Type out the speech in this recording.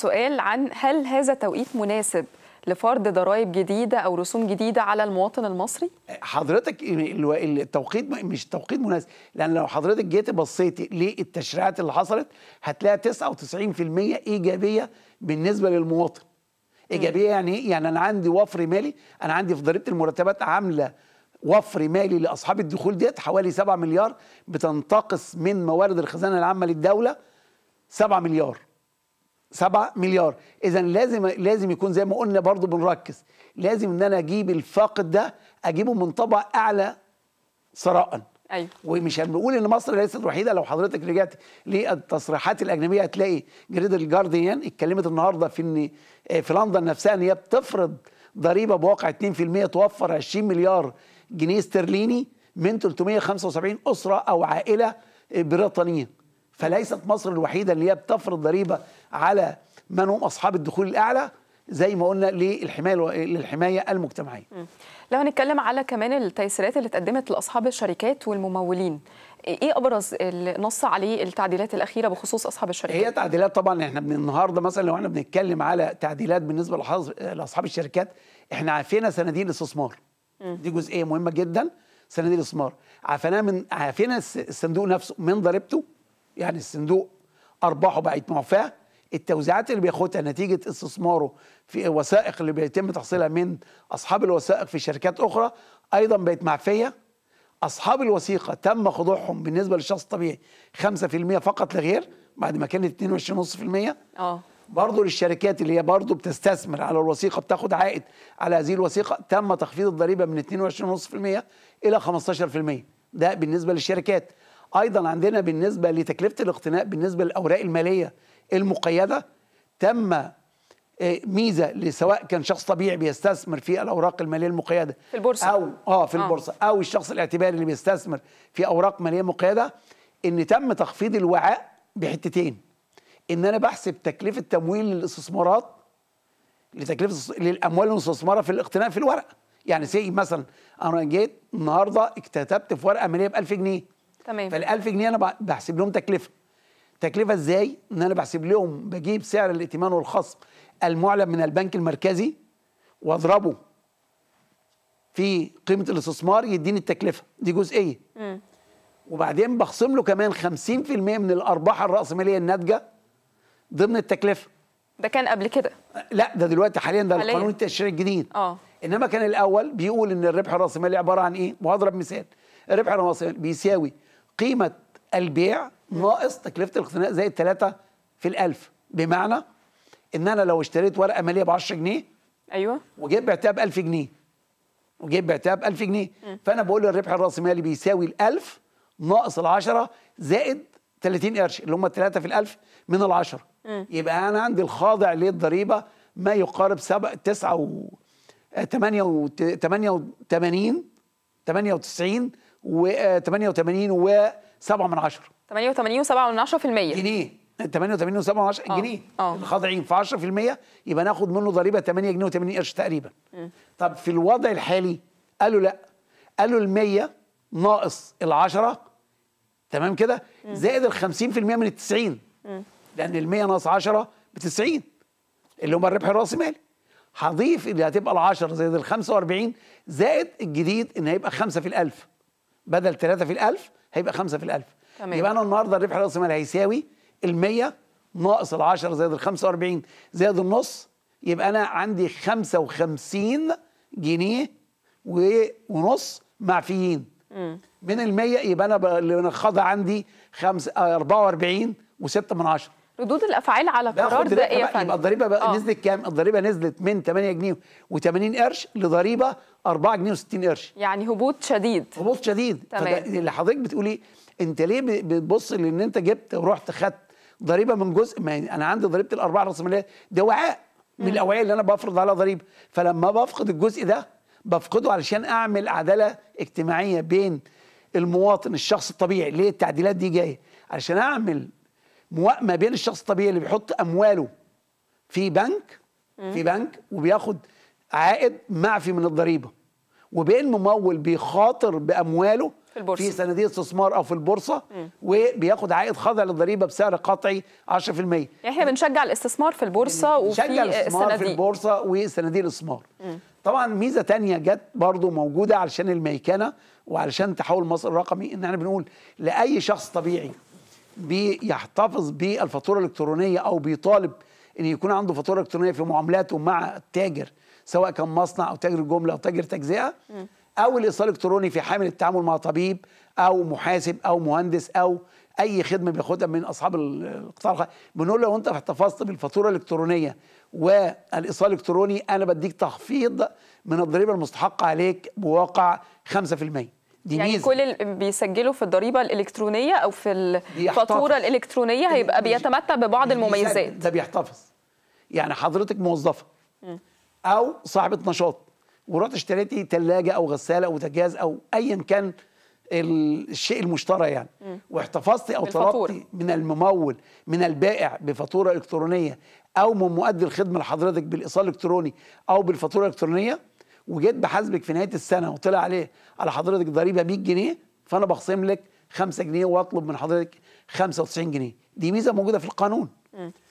سؤال عن هل هذا توقيت مناسب لفرض ضرائب جديده او رسوم جديده على المواطن المصري؟ حضرتك التوقيت مش توقيت مناسب لان لو حضرتك جيت بصيتي للتشريعات اللي حصلت هتلاقي 99% ايجابيه بالنسبه للمواطن. ايجابيه يعني ايه؟ يعني انا عندي وفر مالي، انا عندي في ضريبه المرتبات عامله وفر مالي لاصحاب الدخول ديت حوالي 7 مليار بتنتقص من موارد الخزانه العامه للدوله 7 مليار. 7 مليار اذا لازم لازم يكون زي ما قلنا برضو بنركز لازم ان انا اجيب الفاقد ده اجيبه من طبع اعلى ثراء ايوه ومش هنقول ان مصر ليست الوحيده لو حضرتك رجعت للتصريحات الاجنبيه هتلاقي جريده الجارديان اتكلمت النهارده في ان آه، في لندن نفسها ان هي بتفرض ضريبه بواقع 2% توفر 20 مليار جنيه استرليني من 375 اسره او عائله آه، بريطانيه فليست مصر الوحيدة اللي هي بتفرض ضريبة على من هم أصحاب الدخول الأعلى زي ما قلنا للحمايه للحمايه المجتمعيه. لو هنتكلم على كمان التيسيرات اللي اتقدمت لاصحاب الشركات والممولين، ايه, إيه ابرز اللي نص عليه التعديلات الاخيره بخصوص اصحاب الشركات؟ هي تعديلات طبعا احنا من النهارده مثلا لو احنا بنتكلم على تعديلات بالنسبه لاصحاب الشركات احنا عافينا صناديق الاستثمار. دي جزئيه مهمه جدا صناديق الاستثمار، عافيناه من عافينا الصندوق نفسه من ضريبته يعني الصندوق ارباحه بقت معفاه التوزيعات اللي بياخدها نتيجه استثماره في الوثائق اللي بيتم تحصيلها من اصحاب الوثائق في شركات اخرى ايضا بقت معفيه اصحاب الوثيقه تم خضوعهم بالنسبه للشخص الطبيعي 5% فقط لا غير بعد ما كانت 22.5% اه برضه للشركات اللي هي برضه بتستثمر على الوثيقه بتاخد عائد على هذه الوثيقه تم تخفيض الضريبه من 22.5% الى 15% ده بالنسبه للشركات ايضا عندنا بالنسبه لتكلفه الاقتناء بالنسبه للاوراق الماليه المقيده تم آه، ميزه لسواء كان شخص طبيعي بيستثمر في الاوراق الماليه المقيده في البورصه او اه في آه. البورصه او الشخص الاعتباري اللي بيستثمر في اوراق ماليه مقيده ان تم تخفيض الوعاء بحتتين ان انا بحسب تكلفه تمويل الاستثمارات لتكلفه للاموال المستثمره في الاقتناء في الورقه يعني سي مثلا انا جيت النهارده اكتتبت في ورقه ماليه ب 1000 جنيه تمام فال 1000 جنيه انا بحسب لهم تكلفه تكلفه ازاي؟ ان انا بحسب لهم بجيب سعر الائتمان والخصم المعلن من البنك المركزي واضربه في قيمه الاستثمار يديني التكلفه دي جزئيه امم وبعدين بخصم له كمان 50% من الارباح الراسماليه الناتجه ضمن التكلفه ده كان قبل كده لا ده دلوقتي حاليا ده حاليا. القانون التأشيري الجديد اه انما كان الاول بيقول ان الربح الراسمالي عباره عن ايه؟ وهضرب مثال الربح الراسمالي بيساوي قيمة البيع ناقص تكلفة الاقتناء زائد 3 في الألف بمعنى إن أنا لو اشتريت ورقة مالية ب 10 جنيه أيوه وجيت بعتها ب 1000 جنيه وجيت بعتها ب 1000 جنيه م. فأنا بقول الربح الرأسمالي بيساوي ال 1000 ناقص ال 10 زائد 30 قرش اللي هم 3 في الألف من ال 10 يبقى أنا عندي الخاضع للضريبة ما يقارب 7 9 و 88 98 و88 و7 من 88 و7 جنيه 88 و7 آه. جنيه آه. خاضعين في 10% يبقى ناخد منه ضريبه 8 جنيه و80 قرش تقريبا م. طب في الوضع الحالي قالوا لا قالوا ال 100 ناقص ال10 تمام كده زائد ال 50% من ال 90 لان ال 100 ناقص 10 ب 90 اللي هم الربح الراس مالي هضيف اللي هتبقى ال 10 زائد ال 45 زائد الجديد ان هيبقى 5 في ال 1000 بدل 3 في ال1000 هيبقى 5 في ال1000 تمام يبقى انا النهارده الربح راس المال هيساوي ال100 ناقص ال10 زائد ال45 زائد النص يبقى انا عندي 55 جنيه ونص معفيين من ال100 يبقى انا اللي نخضها عندي خمسة آه، أربعة واربعين وستة من 10 ردود الافعال على قرار ده ايه يا فندم يبقى الضريبه بقى آه. نزلت كام الضريبه نزلت من 8 جنيه و80 قرش لضريبه 4 جنيه و60 قرش يعني هبوط شديد هبوط شديد تمام اللي حضرتك بتقولي انت ليه بتبص لان انت جبت ورحت خدت ضريبه من جزء ما يعني انا عندي ضريبه الارباح الراسماليه ده وعاء من الاوعيه اللي انا بفرض على ضريبه فلما بفقد الجزء ده بفقده علشان اعمل عداله اجتماعيه بين المواطن الشخص الطبيعي ليه التعديلات دي جايه علشان اعمل ما بين الشخص الطبيعي اللي بيحط امواله في بنك في بنك وبياخد عائد معفي من الضريبه وبين ممول بيخاطر بامواله في البورصه في صناديق استثمار او في البورصه وبياخد عائد خاضع للضريبه بسعر قطعي 10% يعني احنا بنشجع الاستثمار في البورصه وفي الصناديق الاستثمار في البورصه وصناديق الاستثمار طبعا ميزه تانية جت برضو موجوده علشان الميكنه وعلشان تحول مصر الرقمي ان احنا بنقول لاي شخص طبيعي بيحتفظ بالفاتوره الالكترونيه او بيطالب ان يكون عنده فاتوره الكترونيه في معاملاته مع التاجر سواء كان مصنع او تاجر جمله او تاجر تجزئه او الايصال الالكتروني في حامل التعامل مع طبيب او محاسب او مهندس او اي خدمه بياخدها من اصحاب القطاع بنقول لو انت احتفظت بالفاتوره الالكترونيه والايصال الالكتروني انا بديك تخفيض من الضريبه المستحقه عليك بواقع 5% دي يعني ميزة. كل اللي بيسجلوا في الضريبه الالكترونيه او في الفاتوره الالكترونيه هيبقى بيتمتع ببعض المميزات ده بيحتفظ يعني حضرتك موظفه م. او صاحبه نشاط ورحت اشتريتي ثلاجه او غساله او بوتاجاز او ايا كان الشيء المشترى يعني م. واحتفظتي او طلبتي من الممول من البائع بفاتوره الكترونيه او من مؤدي الخدمه لحضرتك بالايصال الالكتروني او بالفاتوره الالكترونيه وجيت بحاسبك في نهايه السنه وطلع عليه على حضرتك ضريبه 100 جنيه فانا بخصم لك 5 جنيه واطلب من حضرتك 95 جنيه دي ميزه موجوده في القانون م.